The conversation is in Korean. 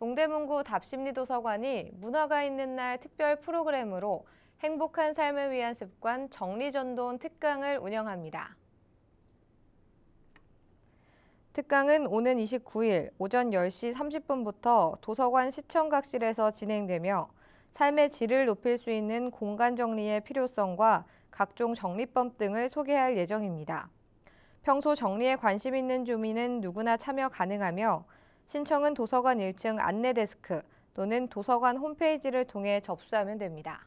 동대문구 답심리도서관이 문화가 있는 날 특별 프로그램으로 행복한 삶을 위한 습관 정리전돈 특강을 운영합니다. 특강은 오는 29일 오전 10시 30분부터 도서관 시청각실에서 진행되며 삶의 질을 높일 수 있는 공간 정리의 필요성과 각종 정리법 등을 소개할 예정입니다. 평소 정리에 관심 있는 주민은 누구나 참여 가능하며 신청은 도서관 1층 안내데스크 또는 도서관 홈페이지를 통해 접수하면 됩니다.